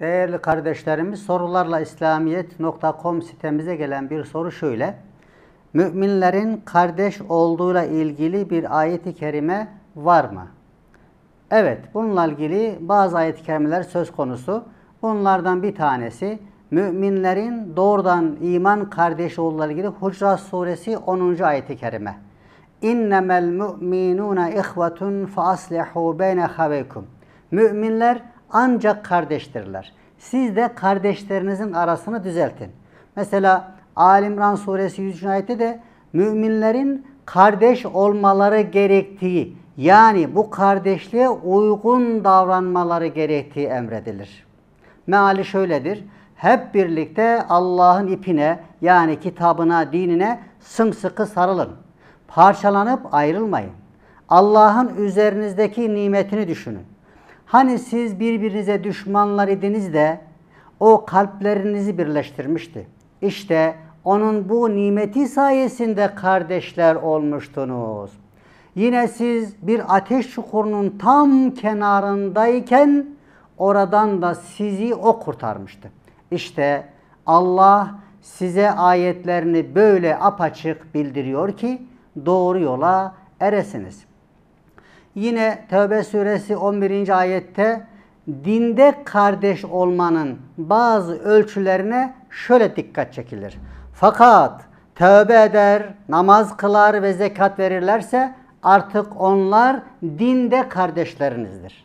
Değerli kardeşlerimiz sorularla İslamiyet.com sitemize gelen bir soru şöyle. Müminlerin kardeş olduğuyla ilgili bir ayeti kerime var mı? Evet, bununla ilgili bazı ayet-i kerimeler söz konusu. Bunlardan bir tanesi müminlerin doğrudan iman kardeşi olduğuyla ilgili Hucra suresi 10. ayet-i kerime. İnnemel mu'minuna ihvetun fa aslihu beyne Müminler ancak kardeştirler. Siz de kardeşlerinizin arasını düzeltin. Mesela Alimran suresi 100. ayette de müminlerin kardeş olmaları gerektiği yani bu kardeşliğe uygun davranmaları gerektiği emredilir. Meali şöyledir. Hep birlikte Allah'ın ipine yani kitabına, dinine sımsıkı sarılın. Parçalanıp ayrılmayın. Allah'ın üzerinizdeki nimetini düşünün. Hani siz birbirinize düşmanlar idiniz de o kalplerinizi birleştirmişti. İşte onun bu nimeti sayesinde kardeşler olmuştunuz. Yine siz bir ateş çukurunun tam kenarındayken oradan da sizi o kurtarmıştı. İşte Allah size ayetlerini böyle apaçık bildiriyor ki doğru yola eresiniz.'' Yine Tevbe suresi 11. ayette dinde kardeş olmanın bazı ölçülerine şöyle dikkat çekilir. Fakat tövbe eder, namaz kılar ve zekat verirlerse artık onlar dinde kardeşlerinizdir.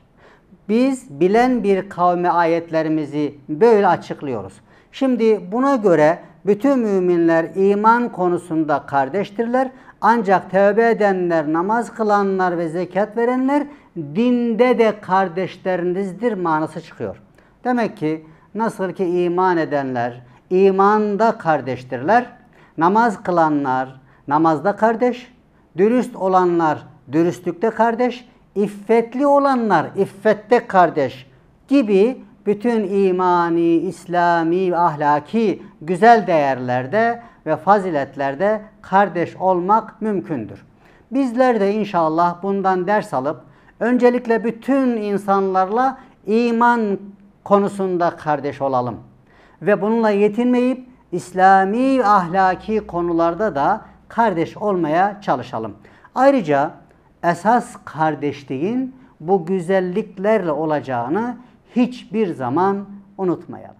Biz bilen bir kavme ayetlerimizi böyle açıklıyoruz. Şimdi buna göre bütün müminler iman konusunda kardeştirler. Ancak tövbe edenler, namaz kılanlar ve zekat verenler dinde de kardeşlerinizdir manası çıkıyor. Demek ki nasıl ki iman edenler imanda kardeştirler, namaz kılanlar namazda kardeş, dürüst olanlar dürüstlükte kardeş, iffetli olanlar iffette kardeş gibi bütün imani, İslami, ahlaki güzel değerlerde ve faziletlerde kardeş olmak mümkündür. Bizler de inşallah bundan ders alıp öncelikle bütün insanlarla iman konusunda kardeş olalım. Ve bununla yetinmeyip İslami ahlaki konularda da kardeş olmaya çalışalım. Ayrıca esas kardeşliğin bu güzelliklerle olacağını hiçbir zaman unutmayalım.